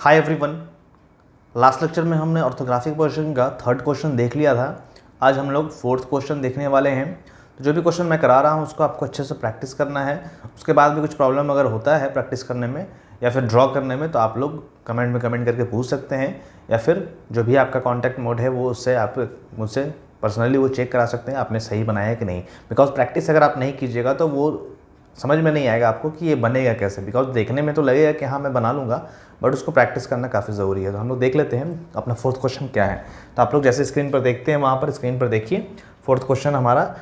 hi everyone last lecture में हमने orthographic portion का थर्ड क्वेश्चन देख लिया था आज हम लोग फोर्थ क्वेश्चन देखने वाले हैं तो जो भी क्वेश्चन मैं करा रहा हूँ उसको आपको अच्छे से प्रैक्टिस करना है उसके बाद भी कुछ प्रॉब्लम अगर होता है प्रैक्टिस करने में या फिर ड्रॉ करने में तो आप लोग कमेंट में कमेंट करके पूछ सकते हैं या फिर जो भी आपका कॉन्टैक्ट मोड है वो उससे आप मुझसे पर्सनली वो चेक करा सकते हैं आपने सही बनाया है कि नहीं बिकॉज प्रैक्टिस अगर आप नहीं कीजिएगा तो वो समझ में नहीं आएगा आपको कि ये बनेगा कैसे बिकॉज देखने में तो लगेगा कि हाँ मैं बना लूँगा बट उसको प्रैक्टिस करना काफ़ी ज़रूरी है तो हम लोग देख लेते हैं अपना फोर्थ क्वेश्चन क्या है तो आप लोग जैसे स्क्रीन पर देखते हैं वहाँ पर स्क्रीन पर देखिए फोर्थ क्वेश्चन हमारा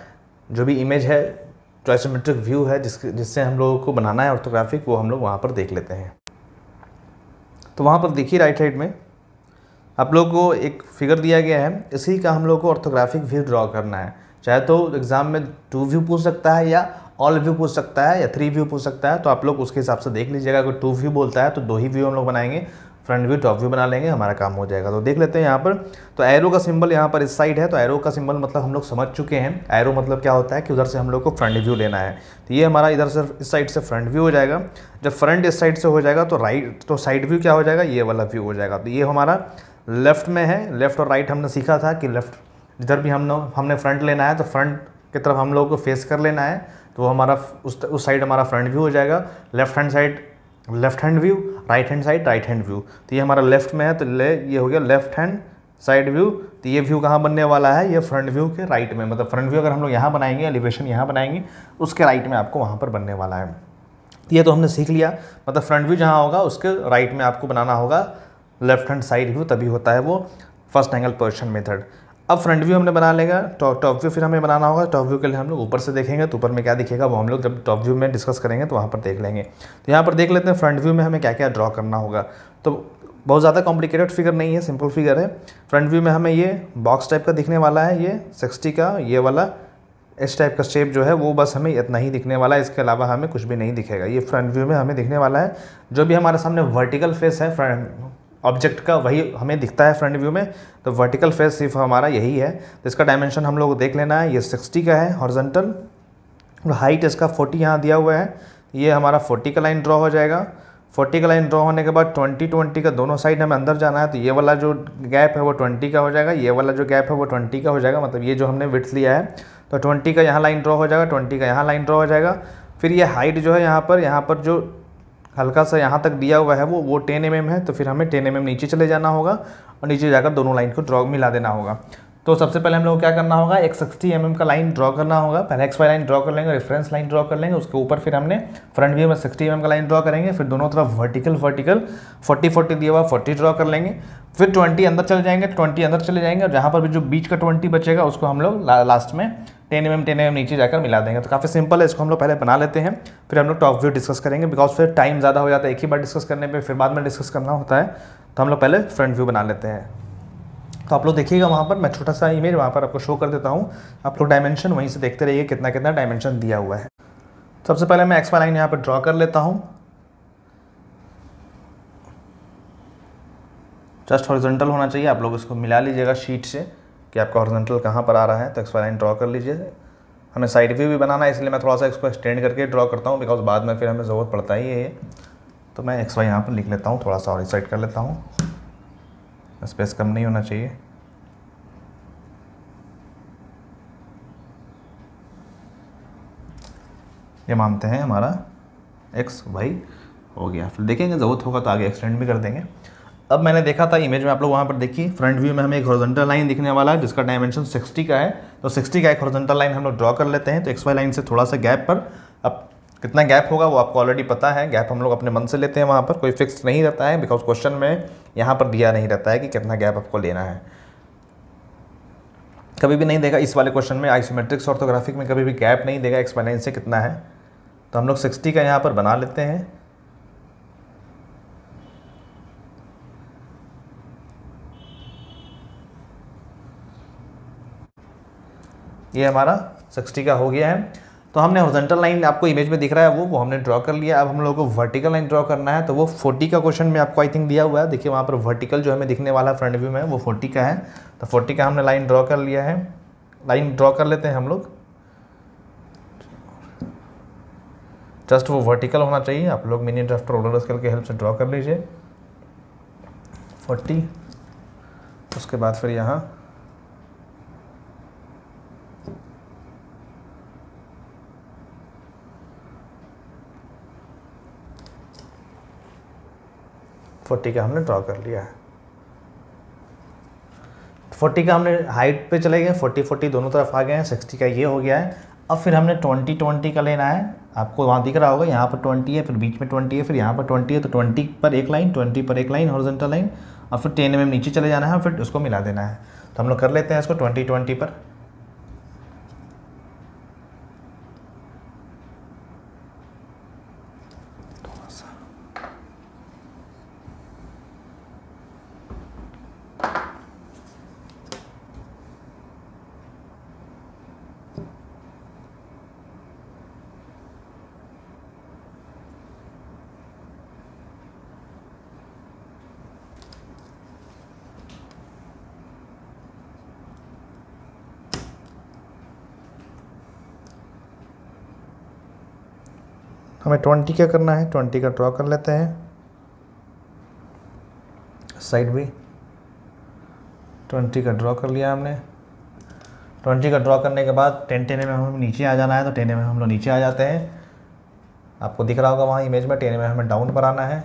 जो भी इमेज है ट्राइसोमेट्रिक व्यू है जिस जिससे हम लोगों को बनाना है ऑर्थोग्राफिक वो हम लोग वहाँ पर देख लेते हैं तो वहाँ पर देखिए राइट साइड में आप लोग को एक फिगर दिया गया है इसी का हम लोग को ऑर्थोग्राफिक व्यू ड्रॉ करना है चाहे तो एग्ज़ाम में टू व्यू पूछ सकता है या ऑल व्यू पूछ सकता है या थ्री व्यू पूछ सकता है तो आप लोग उसके हिसाब से देख लीजिएगा अगर टू व्यू बोलता है तो दो ही व्यू हम लोग बनाएंगे फ्रंट व्यू टॉप व्यू बना लेंगे हमारा काम हो जाएगा तो देख लेते हैं यहाँ पर तो एरो का सिंबल यहाँ पर इस साइड है तो एरो का सिंबल मतलब हम लोग समझ चुके हैं एरो मतलब क्या होता है कि उधर से हम लोग को फ्रंट व्यू लेना है तो ये हमारा इधर से इस साइड से फ्रंट व्यू हो जाएगा जब फ्रंट इस साइड से हो जाएगा तो राइट तो साइड व्यू क्या हो जाएगा ये वाला व्यू हो जाएगा तो ये हमारा लेफ्ट में है लेफ्ट और राइट हमने सीखा था कि लेफ्ट जिधर भी हम हमने फ्रंट लेना है तो फ्रंट की तरफ हम लोग को फेस कर लेना है तो हमारा उस उस साइड हमारा फ्रंट व्यू हो जाएगा left hand side left hand view right hand side right hand view तो ये हमारा लेफ्ट में है तो ले ये हो गया लेफ्ट हैंड साइड व्यू तो ये व्यू कहाँ बनने वाला है ये फ्रंट व्यू के राइट में मतलब फ्रंट व्यू अगर हम लोग यहाँ बनाएंगे एलिवेशन यहाँ बनाएंगे उसके राइट में आपको वहाँ पर बनने वाला है तो ये तो हमने सीख लिया मतलब फ्रंट व्यू जहाँ होगा उसके राइट में आपको बनाना होगा लेफ्ट हैंड साइड व्यू तभी होता है वो फर्स्ट एंगल पोजिशन मेथड अब फ्रंट व्यू हमने बना लेगा टॉप व्यू फिर हमें बनाना होगा टॉप व्यू के लिए हम लोग ऊपर से देखेंगे तो ऊपर में क्या दिखेगा वो हम लोग जब टॉप व्यू में डिस्कस करेंगे तो वहाँ पर देख लेंगे तो यहाँ पर देख लेते हैं फ्रंट व्यू में हमें क्या क्या ड्रॉ करना होगा तो बहुत ज़्यादा कॉम्प्लिकेटेड फिगर नहीं है सिंपल फिगर है फ्रंट व्यू में हमें ये बॉक्स टाइप का दिखने वाला है ये सिक्सटी का ये वाला इस टाइप का शेप जो है वो बस हमें इतना ही दिखने वाला है इसके अलावा हमें कुछ भी नहीं दिखेगा ये फ्रंट व्यू में हमें दिखने वाला है जो भी हमारे सामने वर्टिकल फेस है फ्रंट ऑब्जेक्ट का वही हमें दिखता है फ्रंट व्यू में तो वर्टिकल फेस सिर्फ हमारा यही है तो इसका डायमेंशन हम लोग देख लेना है ये सिक्सटी का है हॉर्जेंटल और हाइट इसका फोर्टी यहाँ दिया हुआ है ये हमारा फोर्टी का लाइन ड्रॉ हो जाएगा फोर्टी का लाइन ड्रॉ होने के बाद ट्वेंटी ट्वेंटी का दोनों साइड हमें अंदर जाना है तो ये वाला जो गैप है वो ट्वेंटी का हो जाएगा ये वाला जो गैप है वो ट्वेंटी का हो जाएगा मतलब ये जो हमने विथ लिया है तो ट्वेंटी का यहाँ लाइन ड्रॉ हो जाएगा ट्वेंटी का यहाँ लाइन ड्रॉ हो जाएगा फिर ये हाइट जो है यहाँ पर यहाँ पर जो हल्का सा यहाँ तक दिया हुआ है वो वो टेन एम है तो फिर हमें टेन एम नीचे चले जाना होगा और नीचे जाकर दोनों लाइन को ड्रॉ मिला देना होगा तो सबसे पहले हम लोग क्या करना होगा एक सिक्सटी एम का लाइन ड्रॉ करना होगा पहले एक्स वाई लाइन ड्रॉ कर लेंगे रेफरेंस लाइन ड्रॉ कर लेंगे उसके ऊपर फिर हमने फ्रंट व्यू में सिक्सटी एम का लाइन ड्रॉ करेंगे फिर दोनों तरफ वर्टिकल वर्टिकल फोर्टी फोर्टी दिया हुआ फोर्टी ड्रॉ कर लेंगे फिर ट्वेंटी अंदर चले जाएंगे ट्वेंटी अंदर चले जाएंगे और जहाँ पर भी जो बीच का ट्वेंटी बचेगा उसको हम लोग ला, लास्ट में ten m m ten m नीचे जाकर मिला देंगे तो काफ़ी सिंपल है इसको हम लोग पहले बना लेते हैं फिर हम लोग टॉप व्यू डिस्कस करेंगे बिकॉज फिर टाइम ज़्यादा हो जाता है एक ही बार डिस्कस करने पर फिर बाद में डिस्कस करना होता है तो हम लोग पहले फ्रंट व्यू बना लेते हैं तो आप लोग देखिएगा वहाँ पर मैं छोटा सा इमेज वहाँ पर आपको शो कर देता हूँ आप लोग डायमेंशन वहीं से देखते रहिए कितना कितना डायमेंशन दिया हुआ है तो सबसे पहले मैं एक्सपा लाइन यहाँ पर ड्रॉ कर लेता हूँ जस्ट हॉरिजेंटल होना चाहिए आप लोग इसको मिला लीजिएगा शीट से कि आपका हॉरिजेंटल कहाँ पर आ रहा है तो एक्स वाई लाइन ड्रॉ कर लीजिए हमें साइड व्यू भी बनाना है इसलिए मैं थोड़ा सा इसको एक्सटेंड करके ड्रॉ करता हूँ बिकॉज बाद में फिर हमें ज़रूरत पड़ता ही है ये तो मैं एक्स वाई यहाँ पर लिख लेता हूँ थोड़ा सा और साइड कर लेता हूँ स्पेस कम नहीं होना चाहिए ये मानते हैं हमारा एक्स वाई हो गया फिर देखेंगे ज़रूरत होगा तो आगे एक्सटेंड भी कर देंगे अब मैंने देखा था इमेज में आप लोग वहाँ पर देखिए फ्रंट व्यू में हमें एक हॉरिजॉन्टल लाइन दिखने वाला है जिसका डायमेंशन 60 का है तो 60 का एक हॉरिजॉन्टल लाइन हम लोग ड्रॉ कर लेते हैं तो एक्स वाई लाइन से थोड़ा सा गैप पर अब कितना गैप होगा वो आपको ऑलरेडी पता है गैप हम लोग अपने मन से लेते हैं वहाँ पर कोई फिक्स नहीं रहता है बिकॉज क्वेश्चन में यहाँ पर दिया नहीं रहता है कि कितना गैप आपको लेना है कभी भी नहीं देगा इस वाले क्वेश्चन में आइसोमेट्रिक्स ऑर्थोग्राफिक में कभी भी गैप नहीं देगा एक्स वाई लाइन से कितना है तो हम लोग सिक्सटी का यहाँ पर बना लेते हैं ये हमारा सिक्सटी का हो गया है तो हमने हॉरिजॉन्टल लाइन आपको इमेज में दिख रहा है वो वो हमने ड्रॉ कर लिया अब हम लोगों को वर्टिकल लाइन ड्रॉ करना है तो वो फोर्टी का क्वेश्चन में आपको आई थिंक दिया हुआ है देखिए वहाँ पर वर्टिकल जो हमें दिखने वाला फ्रंट व्यू में वो फोर्टी का है तो फोर्टी का हमने लाइन ड्रॉ कर लिया है लाइन ड्रॉ कर लेते हैं हम लोग जस्ट वो वर्टिकल होना चाहिए आप लोग मिनी ड्राफ्ट रोलर स्केल के हेल्प से ड्रॉ कर लीजिए फोर्टी उसके बाद फिर यहाँ फोर्टी का हमने ड्रॉ कर लिया है तो फोर्टी का हमने हाइट पे चले गए फोर्टी फोर्टी दोनों तरफ आ गए हैं सिक्सटी का ये हो गया है अब फिर हमने ट्वेंटी ट्वेंटी का लेना है आपको वहाँ दिख रहा होगा यहाँ पर ट्वेंटी है फिर बीच में ट्वेंटी है फिर यहाँ पर ट्वेंटी है तो ट्वेंटी पर एक लाइन ट्वेंटी पर एक लाइन हॉरिजेंटल लाइन और फिर टेन एम mm नीचे चले जाना है फिर उसको मिला देना है तो हम लोग कर लेते हैं इसको ट्वेंटी ट्वेंटी पर हमें ट्वेंटी का करना है ट्वेंटी का ड्रॉ कर लेते हैं साइड भी ट्वेंटी का ड्रॉ कर लिया हमने ट्वेंटी का ड्रॉ करने के बाद टेन टेन में हमें नीचे आ जाना है तो टेन में हम लोग नीचे आ जाते हैं आपको दिख रहा होगा वहाँ इमेज में टेन में हमें डाउन पर आना है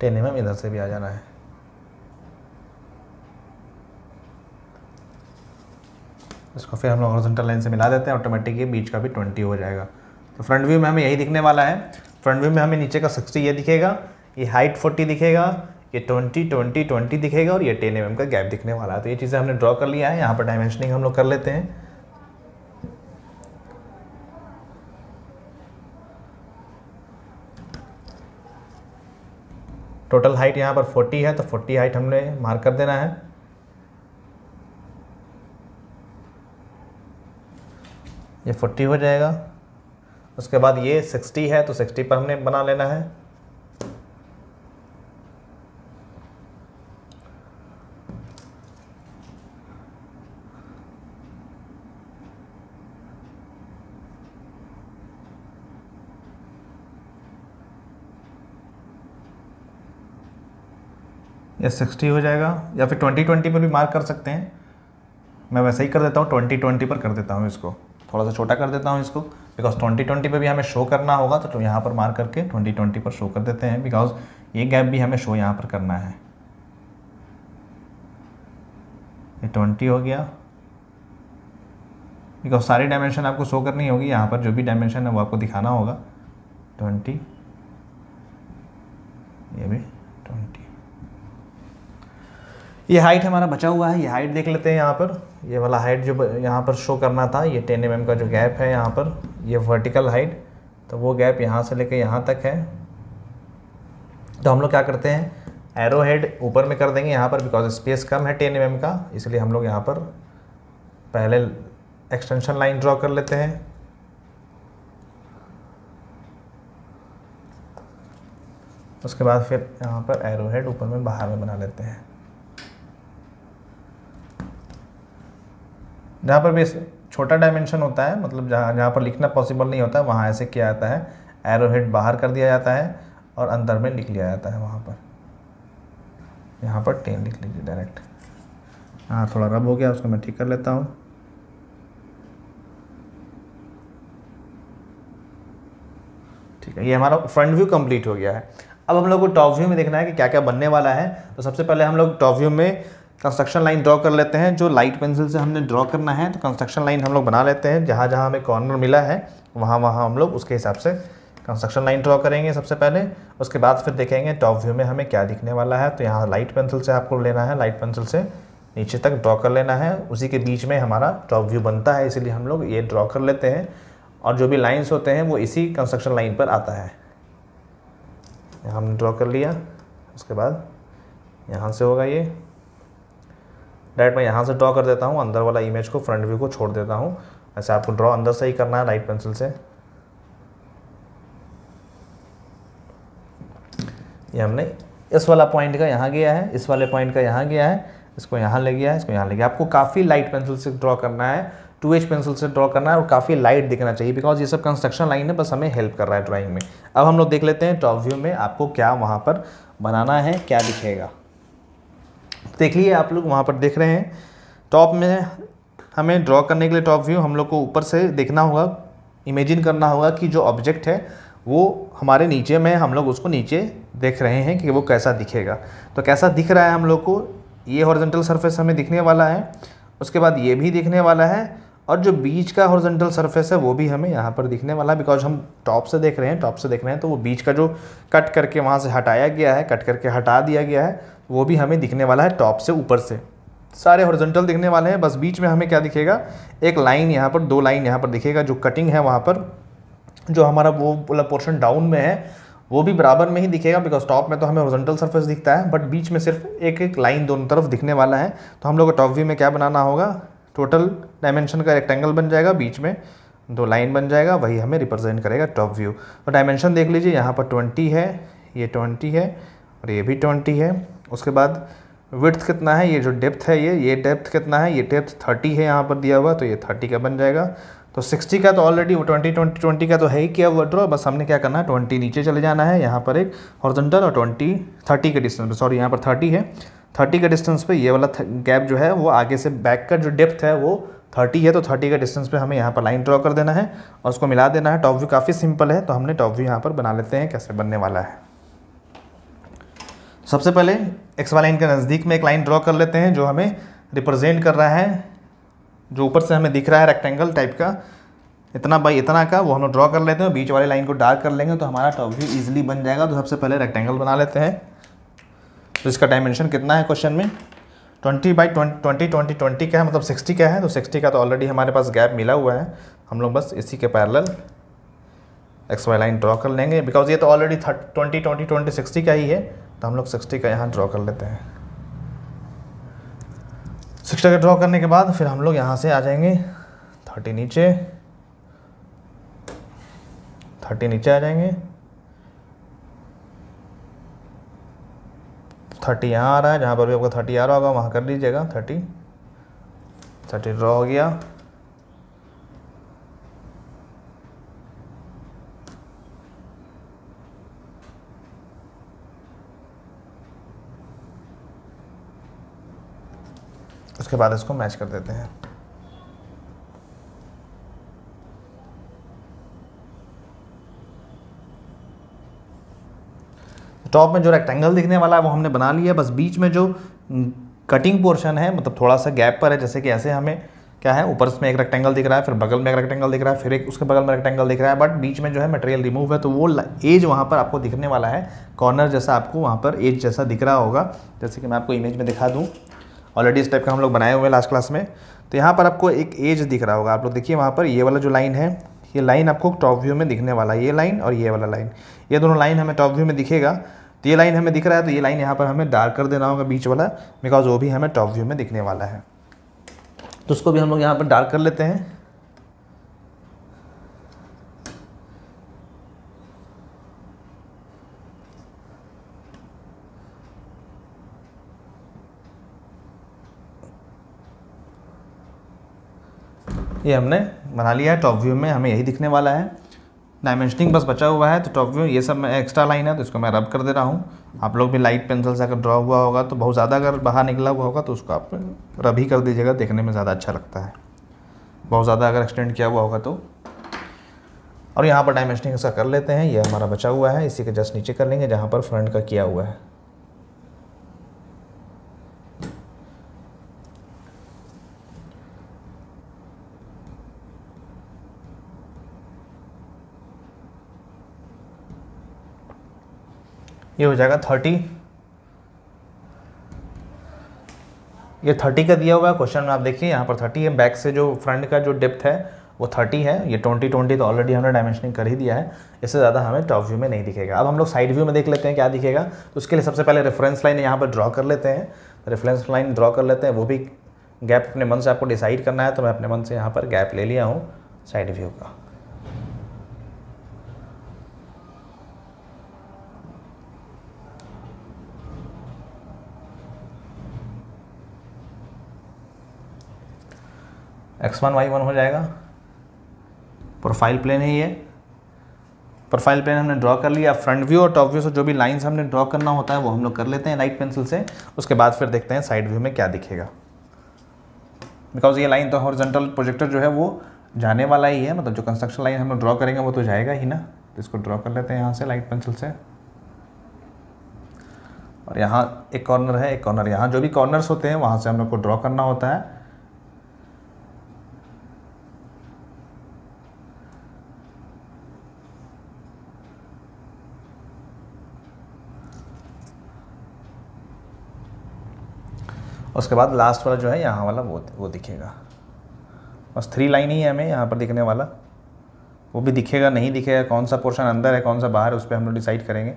टेन में इधर से भी आ जाना है इसको फिर हम लोग हॉरिजॉन्टल लाइन से मिला देते हैं ऑटोमेटिक ये बीच का भी ट्वेंटी हो जाएगा तो फ्रंट व्यू में हमें यही दिखने वाला है फ्रंट व्यू में हमें नीचे का सिक्सटी ये दिखेगा ये हाइट फोर्टी दिखेगा ये ट्वेंटी ट्वेंटी ट्वेंटी दिखेगा और ये टेन एम mm का गैप दिखने वाला है तो ये चीज़ें हमने ड्रॉ कर लिया है यहाँ पर डायमेंशनिंग हम लोग कर लेते हैं टोटल हाइट यहाँ पर 40 है तो 40 हाइट हमने मार्क कर देना है ये फोर्टी हो जाएगा उसके बाद ये सिक्सटी है तो सिक्सटी पर हमने बना लेना है या सिक्सटी हो जाएगा या फिर ट्वेंटी ट्वेंटी पर भी मार्क कर सकते हैं मैं वैसे ही कर देता हूँ ट्वेंटी ट्वेंटी पर कर देता हूँ इसको थोड़ा सा छोटा कर देता हूँ इसको बिकॉज ट्वेंटी ट्वेंटी पर भी हमें शो करना होगा तो, तो यहाँ पर मार करके ट्वेंटी ट्वेंटी पर शो कर देते हैं बिकॉज ये गैप भी हमें शो यहाँ पर करना है ये ट्वेंटी हो गया बिकॉज सारी डायमेंशन आपको शो करनी होगी यहाँ पर जो भी डायमेंशन है वो आपको दिखाना होगा ट्वेंटी ये भी ट्वेंटी ये हाइट हमारा बचा हुआ है ये हाइट देख लेते हैं यहाँ पर ये वाला हाइट जो यहाँ पर शो करना था ये टेन एम mm का जो गैप है यहाँ पर ये वर्टिकल हाइट तो वो गैप यहाँ से लेकर यहाँ तक है तो हम लोग क्या करते हैं एरो हेड ऊपर में कर देंगे यहाँ पर बिकॉज स्पेस कम है टेन एम mm का इसलिए हम लोग यहाँ पर पहले एक्सटेंशन लाइन ड्रॉ कर लेते हैं उसके बाद फिर यहाँ पर एरो हेड ऊपर में बाहर में बना लेते हैं जहाँ पर भी छोटा डायमेंशन होता है मतलब जहाँ जहाँ पर लिखना पॉसिबल नहीं होता वहाँ ऐसे किया जाता है एरो हेड बाहर कर दिया जाता है और अंदर में लिख लिया जाता है वहाँ पर यहाँ पर टेन लिख लीजिए डायरेक्ट हाँ थोड़ा रब हो गया उसको मैं ठीक कर लेता हूँ ठीक है ये हमारा फ्रंट व्यू कंप्लीट हो गया है अब हम लोग को टॉप व्यू में देखना है कि क्या क्या बनने वाला है तो सबसे पहले हम लोग टॉप व्यू में कंस्ट्रक्शन लाइन ड्रॉ कर लेते हैं जो लाइट पेंसिल से हमने ड्रॉ करना है तो कंस्ट्रक्शन लाइन हम लोग बना लेते हैं जहाँ जहाँ हमें कॉर्नर मिला है वहाँ वहाँ हम लोग उसके हिसाब से कंस्ट्रक्शन लाइन ड्रॉ करेंगे सबसे पहले उसके बाद फिर देखेंगे टॉप व्यू में हमें क्या दिखने वाला है तो यहाँ लाइट पेंसिल से आपको लेना है लाइट पेंसिल से नीचे तक ड्रॉ कर लेना है उसी के बीच में हमारा टॉप व्यू बनता है इसीलिए हम लोग ये ड्रॉ कर लेते हैं और जो भी लाइन्स होते हैं वो इसी कंस्ट्रक्शन लाइन पर आता है हमने ड्रॉ कर लिया उसके बाद यहाँ से होगा ये डायरेक्ट मैं यहाँ से ड्रॉ कर देता हूँ अंदर वाला इमेज को फ्रंट व्यू को छोड़ देता हूँ ऐसे आपको ड्रॉ अंदर से ही करना है लाइट पेंसिल से ये हमने इस वाला पॉइंट का यहाँ गया है इस वाले पॉइंट का यहाँ गया है इसको यहाँ ले गया है इसको यहाँ ले गया आपको काफ़ी लाइट पेंसिल से ड्रॉ करना है टू एच पेंसिल से ड्रॉ करना है और काफ़ी लाइट दिखना चाहिए बिकॉज ये सब कंस्ट्रक्शन लाइन है बस हमें हेल्प कर रहा है ड्राइंग में अब हम लोग देख लेते हैं टॉप व्यू में आपको क्या वहाँ पर बनाना है क्या दिखेगा देख लिए आप लोग वहाँ पर देख रहे हैं टॉप में हमें ड्रॉ करने के लिए टॉप व्यू हम लोग को ऊपर से देखना होगा इमेजिन करना होगा कि जो ऑब्जेक्ट है वो हमारे नीचे में हम लोग उसको नीचे देख रहे हैं कि वो कैसा दिखेगा तो कैसा दिख रहा है हम लोग को ये हॉर्जेंटल सरफेस हमें दिखने वाला है उसके बाद ये भी दिखने वाला है और जो बीच का हॉर्जेंटल सरफेस है वो भी हमें यहाँ पर दिखने वाला है बिकॉज हम टॉप से देख रहे हैं टॉप से देख रहे हैं तो वो बीच का जो कट करके वहाँ से हटाया गया है कट करके हटा दिया गया है वो भी हमें दिखने वाला है टॉप से ऊपर से सारे हॉरिजॉन्टल दिखने वाले हैं बस बीच में हमें क्या दिखेगा एक लाइन यहाँ पर दो लाइन यहाँ पर दिखेगा जो कटिंग है वहाँ पर जो हमारा वो वाला पोर्शन डाउन में है वो भी बराबर में ही दिखेगा बिकॉज टॉप में तो हमें हॉरिजॉन्टल सरफेस दिखता है बट बीच में सिर्फ एक एक लाइन दोनों तरफ दिखने वाला है तो हम लोग को टॉप व्यू में क्या बनाना होगा टोटल डायमेंशन का रेक्टेंगल बन जाएगा बीच में दो लाइन बन जाएगा वही हमें रिप्रेजेंट करेगा टॉप व्यू और डायमेंशन देख लीजिए यहाँ पर ट्वेंटी है ये ट्वेंटी है और ये भी ट्वेंटी है उसके बाद विथ्थ कितना है ये जो डेप्थ है ये ये डेप्थ कितना है ये डेप्थ थर्टी है यहाँ पर दिया हुआ तो ये थर्टी का बन जाएगा तो सिक्सटी का तो ऑलरेडी वो ट्वेंटी ट्वेंटी ट्वेंटी का तो है ही किया हुआ ड्रॉ बस हमने क्या करना है ट्वेंटी नीचे चले जाना है यहाँ पर एक हॉर्जेंटल और ट्वेंटी थर्टी के डिस्टेंस पर सॉरी यहाँ पर थर्टी है थर्टी के डिस्टेंस पर ये वाला गैप जो है वो आगे से बैक का जो डेप्थ है वो थर्टी है तो थर्टी का डिस्टेंस पर हमें यहाँ पर लाइन ड्रॉ कर देना है और उसको मिला देना है टॉप व्यू काफ़ी सिंपल है तो हमने टॉप व्यू यहाँ पर बना लेते हैं कैसे बनने वाला है सबसे पहले एक्स वाई लाइन के नज़दीक में एक लाइन ड्रॉ कर लेते हैं जो हमें रिप्रेजेंट कर रहा है जो ऊपर से हमें दिख रहा है रेक्टेंगल टाइप का इतना बाई इतना का वो हम लोग ड्रॉ कर लेते हैं बीच वाले लाइन को डार्क कर लेंगे तो हमारा टॉप व्यू ईजिली बन जाएगा तो सबसे पहले रेक्टेंगल बना लेते हैं तो इसका डायमेंशन कितना है क्वेश्चन में twenty by twenty twenty twenty का है मतलब सिक्सटी का है तो सिक्सटी का तो ऑलरेडी हमारे पास गैप मिला हुआ है हम लोग बस इसी के parallel x y line draw कर लेंगे बिकॉज ये तो already twenty twenty twenty sixty का ही है तो हम लोग सिक्सटी का यहाँ ड्रॉ कर लेते हैं सिक्सटी का ड्रॉ करने के बाद फिर हम लोग यहाँ से आ जाएंगे थर्टी नीचे थर्टी नीचे आ जाएंगे थर्टी यहाँ आ रहा है जहाँ पर भी आपका थर्टी आ रहा होगा वहाँ कर लीजिएगा थर्टी थर्टी ड्रॉ हो गया उसके बाद इसको मैच कर देते हैं टॉप में जो रेक्टेंगल दिखने वाला है वो हमने बना लिया बस बीच में जो कटिंग हम्म, पोर्शन है मतलब थोड़ा सा गैप पर है जैसे कि ऐसे हमें क्या है ऊपर में एक रेक्टेंगल दिख रहा है फिर बगल में एक रेक्टेंगल दिख रहा है फिर एक उसके बगल में रेक्टेंगल दिख रहा है बट बीच में जो है मटेरियल रिमूव है तो वो एज वहाँ पर आपको दिखने वाला है कॉर्नर जैसा आपको वहाँ पर एज जैसा दिख रहा होगा जैसे कि मैं आपको इमेज में दिखा दूँ ऑलरेडी इस टाइप का हम लोग बनाए हुए हैं लास्ट क्लास में तो यहाँ पर आपको एक एज दिख रहा होगा आप लोग देखिए वहाँ पर ये वाला जो लाइन है ये लाइन आपको टॉप व्यू में दिखने वाला है ये लाइन और ये वाला लाइन ये दोनों लाइन हमें टॉप व्यू में दिखेगा तो ये लाइन हमें दिख रहा है तो ये लाइन यहाँ पर हमें डार्क कर देना होगा बीच वाला बिकॉज वो भी हमें टॉप व्यू में दिखने वाला है तो उसको भी हम लोग यहाँ पर डार्क कर लेते हैं ये हमने बना लिया है टॉप व्यू में हमें यही दिखने वाला है डायमेंशनिंग बस बचा हुआ है तो टॉप व्यू ये सब एक्स्ट्रा लाइन है तो इसको मैं रब कर दे रहा हूँ आप लोग भी लाइट पेंसिल से अगर ड्रॉ हुआ होगा तो बहुत ज़्यादा अगर बाहर निकला हुआ होगा तो उसको आप रब ही कर दीजिएगा देखने में ज़्यादा अच्छा लगता है बहुत ज़्यादा अगर एक्सटेंड किया हुआ होगा तो और यहाँ पर डायमेंशनिंग इसका कर लेते हैं ये हमारा बचा हुआ है इसी के जस्ट नीचे कर लेंगे जहाँ पर फ्रंट का किया हुआ है ये हो जाएगा थर्टी ये थर्टी का दिया हुआ है क्वेश्चन में आप देखिए यहाँ पर थर्टी है बैक से जो फ्रंट का जो डेप्थ है वो थर्टी है ये ट्वेंटी ट्वेंटी तो ऑलरेडी हमने डायमेंशनिंग कर ही दिया है इससे ज़्यादा हमें टॉप व्यू में नहीं दिखेगा अब हम लोग साइड व्यू में देख लेते हैं क्या दिखेगा तो उसके लिए सबसे पहले रेफरेंस लाइन यहाँ पर ड्रॉ कर लेते हैं रेफरेंस लाइन ड्रॉ कर लेते हैं वो भी गैप अपने मन से आपको डिसाइड करना है तो मैं अपने मन से यहाँ पर गैप ले लिया हूँ साइड व्यू का एक्स वन वाई वन हो जाएगा प्रोफाइल प्लेन है ये प्रोफाइल प्लेन हमने ड्रॉ कर लिया फ्रंट व्यू और टॉप व्यू से जो भी लाइंस हमने ड्रॉ करना होता है वो हम लोग कर लेते हैं लाइट पेंसिल से उसके बाद फिर देखते हैं साइड व्यू में क्या दिखेगा बिकॉज ये लाइन तो हॉरिजॉन्टल प्रोजेक्टर जो है वो जाने वाला ही है मतलब जो कंस्ट्रक्शन लाइन हम लोग ड्रॉ करेंगे वो तो जाएगा ही ना तो इसको ड्रॉ कर लेते हैं यहाँ से लाइट पेंसिल से और यहाँ एक कॉर्नर है एक कॉर्नर यहाँ जो भी कॉर्नर्स होते हैं वहाँ से हम लोग को ड्रॉ करना होता है उसके बाद लास्ट वाला जो है यहाँ वाला वो वो दिखेगा बस थ्री लाइन ही है हमें यहाँ पर दिखने वाला वो भी दिखेगा नहीं दिखेगा कौन सा पोर्शन अंदर है कौन सा बाहर है उस पर हम लोग डिसाइड करेंगे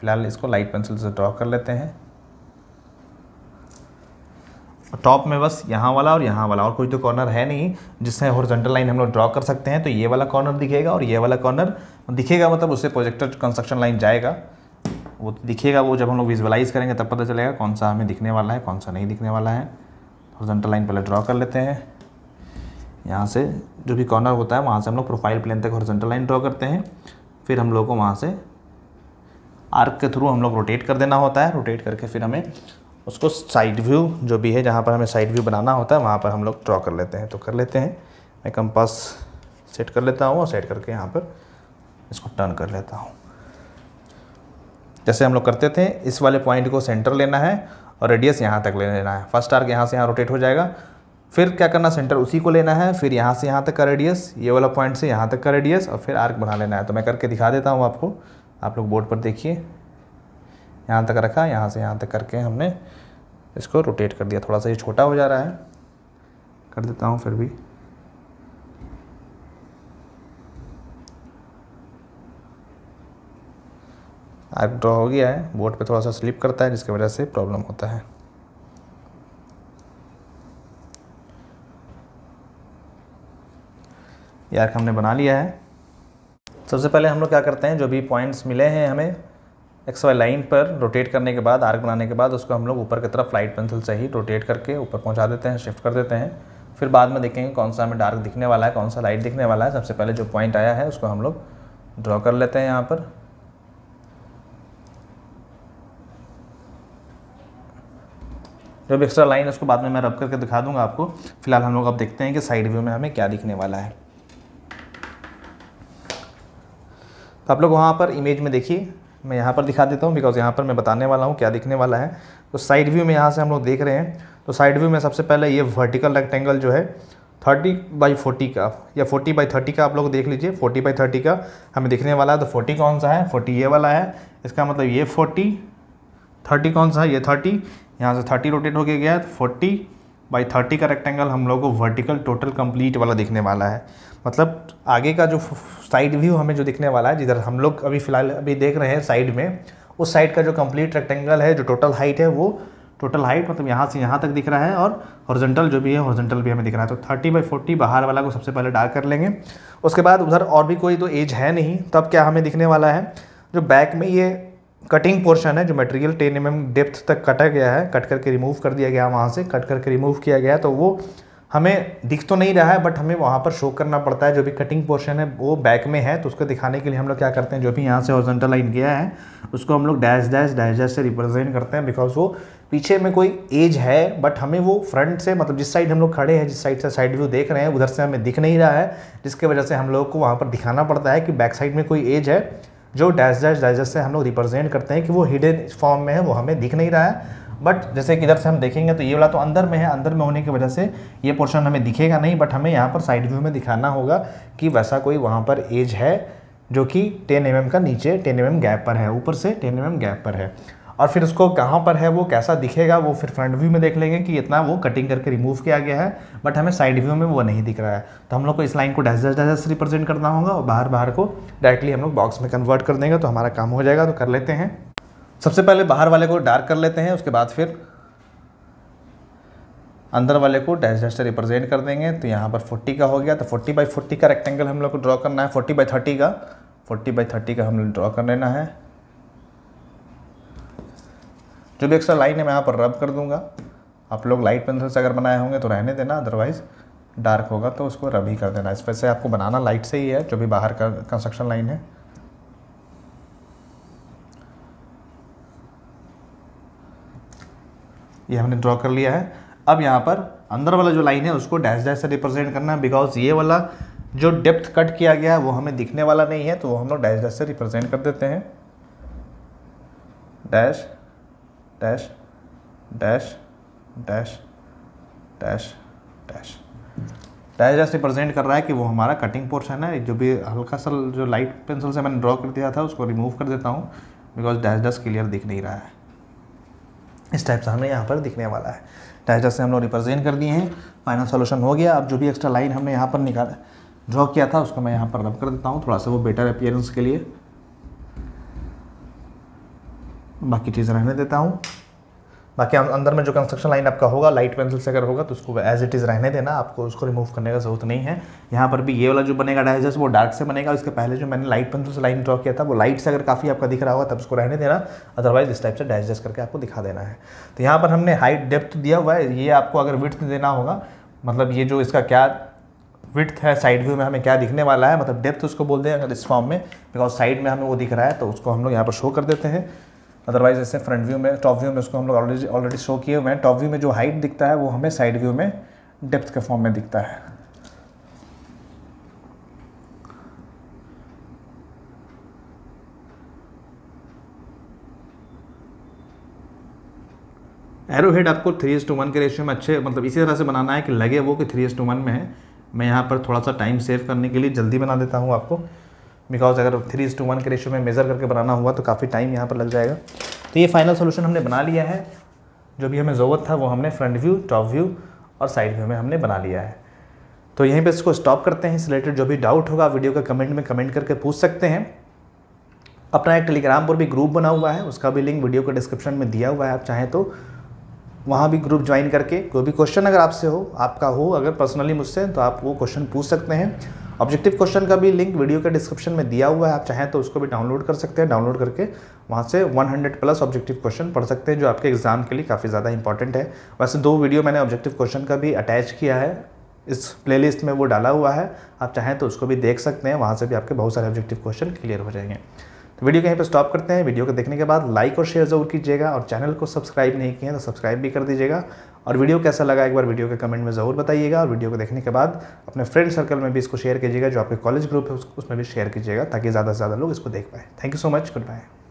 फिलहाल इसको लाइट पेंसिल से ड्रॉ कर लेते हैं टॉप में बस यहाँ वाला और यहाँ वाला और कोई तो कॉर्नर है नहीं जिससे हॉरिजॉन्टल लाइन हम लोग ड्रॉ कर सकते हैं तो ये वाला कॉर्नर दिखेगा और ये वाला कॉर्नर दिखेगा मतलब उससे प्रोजेक्टर कंस्ट्रक्शन लाइन जाएगा वो तो दिखेगा वो जब हम लोग विजुअलाइज करेंगे तब पता चलेगा कौन सा हमें दिखने वाला है कौन सा नहीं दिखने वाला है हॉरिजॉन्टल लाइन पहले ड्रॉ कर लेते हैं यहाँ से जो भी कॉर्नर होता है वहाँ से हम लोग प्रोफाइल प्लेन तक हॉरिजॉन्टल लाइन ड्रॉ करते हैं फिर हम लोग को वहाँ से आर्क के थ्रू हम लोग रोटेट कर देना होता है रोटेट करके फिर हमें उसको साइड व्यू जो भी है जहाँ पर हमें साइड व्यू बनाना होता है वहाँ पर हम लोग ड्रॉ कर लेते हैं तो कर लेते हैं मैं कंपास सेट कर लेता हूँ और सेट करके यहाँ पर इसको टर्न कर लेता हूँ जैसे हम लोग करते थे इस वाले पॉइंट को सेंटर लेना है और रेडियस यहाँ तक ले लेना है फर्स्ट आर्क यहाँ से यहाँ रोटेट हो जाएगा फिर क्या करना सेंटर उसी को लेना है फिर यहाँ से यहाँ तक का रेडियस ये वाला पॉइंट से यहाँ तक का रेडियस और फिर आर्क बना लेना है तो मैं करके दिखा देता हूँ आपको आप लोग बोर्ड पर देखिए यहाँ तक रखा यहाँ से यहाँ तक करके हमने इसको रोटेट कर दिया थोड़ा सा ये छोटा हो जा रहा है कर देता हूँ फिर भी आर्क ड्रॉ हो गया है बोर्ड पे थोड़ा सा स्लिप करता है जिसकी वजह से प्रॉब्लम होता है ये आर्क हमने बना लिया है सबसे पहले हम लोग क्या करते हैं जो भी पॉइंट्स मिले हैं हमें एक्स वाई लाइन पर रोटेट करने के बाद आर्क बनाने के बाद उसको हम लोग ऊपर की तरफ लाइट पेंसिल से ही रोटेट करके ऊपर पहुंचा देते हैं शिफ्ट कर देते हैं फिर बाद में देखेंगे कौन सा हमें डार्क दिखने वाला है कौन सा लाइट दिखने वाला है सबसे पहले जो पॉइंट आया है उसको हम लोग ड्रॉ कर लेते हैं यहाँ पर जो भी एक्स्ट्रा लाइन है उसको बाद में मैं रब करके दिखा दूंगा आपको फिलहाल हम लोग अब देखते हैं कि साइड व्यू में हमें क्या दिखने वाला है तो आप लोग वहाँ पर इमेज में देखिए मैं यहाँ पर दिखा देता हूँ बिकॉज यहाँ पर मैं बताने वाला हूँ क्या दिखने वाला है तो साइड व्यू में यहाँ से हम लोग देख रहे हैं तो साइड व्यू में सबसे पहले ये वर्टिकल रेक्टेंगल जो है थर्टी बाई फोर्टी का या फोर्टी बाई थर्टी का आप लोग देख लीजिए फोर्टी बाई थर्टी का हमें दिखने वाला है तो फोर्टी कौन सा है फोर्टी ये वाला है इसका मतलब ये फोर्टी थर्टी कौन सा है ये थर्टी यहाँ से थर्टी रोटेट होके गया तो फोर्टी बाई थर्टी का रेक्टेंगल हम लोग को वर्टिकल टोटल कंप्लीट वाला दिखने वाला है मतलब आगे का जो साइड व्यू हमें जो दिखने वाला है जिधर हम लोग अभी फ़िलहाल अभी देख रहे हैं साइड में उस साइड का जो कंप्लीट रेक्टेंगल है जो टोटल हाइट है वो टोटल हाइट मतलब यहाँ से यहाँ तक दिख रहा है और हॉर्जेंटल जो भी है हॉर्जेंटल भी हमें दिख रहा है तो थर्टी बाई फोर्टी बाहर वाला को सबसे पहले डार्क कर लेंगे उसके बाद उधर और भी कोई तो एज है नहीं तब क्या हमें दिखने वाला है जो बैक में ये कटिंग पोर्शन है जो मटेरियल 10 एम mm डेप्थ तक कटा गया है कट करके रिमूव कर दिया गया वहाँ से कट करके रिमूव किया गया तो वो हमें दिख तो नहीं रहा है बट हमें वहाँ पर शो करना पड़ता है जो भी कटिंग पोर्शन है वो बैक में है तो उसको दिखाने के लिए हम लोग क्या करते हैं जो भी यहाँ से हॉर्जेंटल लाइन गया है उसको हम लोग डैश डैश डैश डैश से रिप्रेजेंट करते हैं बिकॉज वो पीछे में कोई एज है बट हमें वो फ्रंट से मतलब जिस साइड हम लोग खड़े हैं जिस साइड से साइड व्यू देख रहे हैं उधर से हमें दिख नहीं रहा है जिसके वजह से हम लोग को वहाँ पर दिखाना पड़ता है कि बैक साइड में कोई एज है जो डैश डैश डैश से हम लोग रिप्रेजेंट करते हैं कि वो हिडन फॉर्म में है वो हमें दिख नहीं रहा है बट जैसे कि इधर से हम देखेंगे तो ये वाला तो अंदर में है अंदर में होने की वजह से ये पोर्शन हमें दिखेगा नहीं बट हमें यहाँ पर साइड व्यू में दिखाना होगा कि वैसा कोई वहाँ पर एज है जो कि 10 एम mm का नीचे 10 एम mm गैप पर है ऊपर से 10 एम mm गैप पर है और फिर उसको कहाँ पर है वो कैसा दिखेगा वो फिर फ्रंट व्यू में देख लेंगे कि इतना वो कटिंग करके रिमूव किया गया है बट हमें साइड व्यू में वो नहीं दिख रहा है तो हम लोग को इस लाइन को डैश डैश रिप्रेजेंट करना होगा और बाहर बाहर को डायरेक्टली हम लोग बॉक्स में कन्वर्ट कर देंगे तो हमारा काम हो जाएगा तो कर लेते हैं सबसे पहले बाहर वाले को डार्क कर लेते हैं उसके बाद फिर अंदर वाले को डैश डैश से रिप्रेजेंट कर देंगे तो यहाँ पर 40 का हो गया तो 40 बाई 40 का रेक्टेंगल हम लोग को ड्रॉ करना है 40 बाई 30 का 40 बाई 30 का हम लोग ड्रॉ कर लेना है जो भी एक्स्ट्रा लाइन है मैं यहाँ पर रब कर दूंगा आप लोग लाइट पेंसिल से अगर बनाए होंगे तो रहने देना अदरवाइज़ डार्क होगा तो उसको रब ही कर देना इस वैसे से आपको बनाना लाइट से ही है जो भी बाहर का कंस्ट्रक्शन लाइन है ये हमने ड्रॉ कर लिया है अब यहाँ पर अंदर वाला जो लाइन है उसको डैश डैश से रिप्रेजेंट करना है बिकॉज ये वाला जो डेप्थ कट किया गया है वो हमें दिखने वाला नहीं है तो वो हम लोग डैश डैश से रिप्रेजेंट कर देते हैं dash dash dash dash dash dash dash dash represent कर रहा है कि वो हमारा कटिंग पोर्शन है जो भी हल्का सा जो लाइट पेंसिल से मैंने ड्रॉ कर दिया था उसको रिमूव कर देता हूँ बिकॉज डैश डैश क्लियर दिख नहीं रहा है इस टाइप से हमें यहाँ पर दिखने वाला है डैश डैश से हम लोग रिप्रेजेंट कर दिए हैं फाइनल सोल्यूशन हो गया अब जो भी एक्स्ट्रा लाइन हमने यहाँ पर निकाला ड्रॉ किया था उसको मैं यहाँ पर रब कर देता हूँ थोड़ा सा वो बेटर अपियरेंस के लिए बाकी चीज़ रहने देता हूँ बाकी अं-, अंदर में जो कंस्ट्रक्शन लाइन आपका होगा लाइट पेंसिल से अगर होगा तो उसको एज इट इज़ रहने देना आपको उसको रिमूव करने का जरूरत नहीं है यहाँ पर भी ये वाला जो बनेगा डाइजेस्ट वो डार्क से बनेगा उसके पहले जो मैंने लाइट पेंसिल से लाइन ड्रॉ किया था वो लाइट से अगर काफ़ी आपका दिख रहा होगा तब उसको रहने देना अदरवाइज इस टाइप से डाइजेस्ट करके आपको दिखा देना है तो यहाँ पर हमने हाइट डेप्थ दिया हुआ है ये आपको अगर विथ देना होगा मतलब ये जो इसका क्या विथ है साइड व्यू में हमें क्या दिखने वाला है मतलब डेप्थ उसको बोल दें अगर इस फॉर्म में बिकॉज साइड में हमें वो दिख रहा है तो उसको हम लोग यहाँ पर शो कर देते हैं अदरवाइज ऐसे फ्रंट व्यू में टॉप व्यू में उसको हम लोग ऑलरेडी ऑलरेडी शो किए हुए हैं टॉप व्यू में जो हाइट दिखता है वो हमें साइड व्यू में डेप्थ के फॉर्म में दिखता है एरो हेड आपको थ्री एस टू वन के रेशियो में अच्छे मतलब इसी तरह से बनाना है कि लगे वो कि थ्री एस टू वन में है मैं यहाँ पर थोड़ा सा टाइम सेव करने के लिए जल्दी बना देता हूँ आपको बिकॉज अगर थ्री इज टू वन के रेशियो में मेज़र करके बनाना हुआ तो काफ़ी टाइम यहाँ पर लग जाएगा तो ये फाइनल सोल्यूशन हमने बना लिया है जो भी हमें ज़रूरत था वो हमने फ्रंट व्यू टॉप व्यू और साइड व्यू में हमने बना लिया है तो यहीं पे इसको स्टॉप करते हैं इस रिलेटेड जो भी डाउट होगा वीडियो का कमेंट में कमेंट करके पूछ सकते हैं अपना एक टेलीग्राम पर भी ग्रुप बना हुआ है उसका भी लिंक वीडियो के डिस्क्रिप्शन में दिया हुआ है आप चाहें तो वहाँ भी ग्रुप ज्वाइन करके कोई भी क्वेश्चन अगर आपसे हो आपका हो अगर पर्सनली मुझसे तो आप वो क्वेश्चन पूछ सकते हैं ऑब्जेक्टिव क्वेश्चन का भी लिंक वीडियो के डिस्क्रिप्शन में दिया हुआ है आप चाहें तो उसको भी डाउनलोड कर सकते हैं डाउनलोड करके वहाँ से 100 प्लस ऑब्जेक्टिव क्वेश्चन पढ़ सकते हैं जो आपके एग्जाम के लिए काफ़ी ज़्यादा इंपॉर्टेंट है वैसे दो वीडियो मैंने ऑब्जेक्टिव क्वेश्चन का भी अटैच किया है इस प्लेलिस्ट में वो डाला हुआ है आप चाहें तो उसको भी देख सकते हैं वहाँ से भी आपके बहुत सारे ऑब्जेक्टिव क्वेश्चन क्लियर हो जाएंगे तो वीडियो कहीं पर स्टॉप करते हैं वीडियो को देखने के बाद लाइक और शेयर ज़रूर कीजिएगा और चैनल को सब्सक्राइब नहीं किए तो सब्सक्राइब भी कर दीजिएगा और वीडियो कैसा लगा एक बार वीडियो के कमेंट में ज़रूर बताइएगा और वीडियो को देखने के बाद अपने फ्रेंड सर्कल में भी इसको शेयर कीजिएगा जो आपके कॉलेज ग्रुप है उसमें भी शेयर कीजिएगा ताकि ज़्यादा से ज़्यादा लोग इसको देख पाए thank you so much good bye